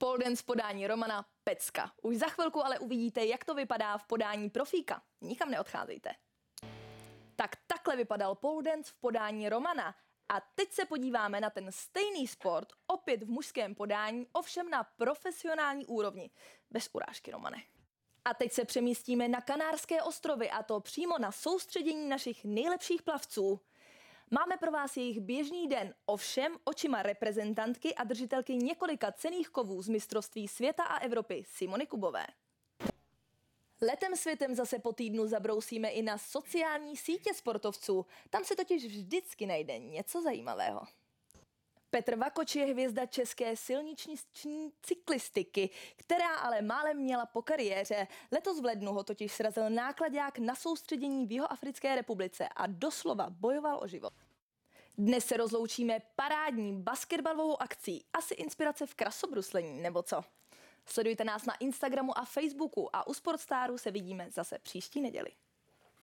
Polden z podání Romana Pecka. Už za chvilku ale uvidíte, jak to vypadá v podání profíka. Nikam neodcházejte. Tak takhle vypadal Poldens v podání Romana. A teď se podíváme na ten stejný sport, opět v mužském podání, ovšem na profesionální úrovni. Bez urážky, Romane. A teď se přemístíme na Kanárské ostrovy a to přímo na soustředění našich nejlepších plavců. Máme pro vás jejich běžný den, ovšem očima reprezentantky a držitelky několika cených kovů z mistrovství světa a Evropy Simony Kubové. Letem světem zase po týdnu zabrousíme i na sociální sítě sportovců. Tam se totiž vždycky najde něco zajímavého. Petr Vakoč je hvězda české silniční cyklistiky, která ale málem měla po kariéře. Letos v lednu ho totiž srazil nákladák na soustředění v Jihoafrické republice a doslova bojoval o život. Dnes se rozloučíme parádní basketbalovou akcí. Asi inspirace v krasobruslení, nebo co? Sledujte nás na Instagramu a Facebooku a u Sportstaru se vidíme zase příští neděli.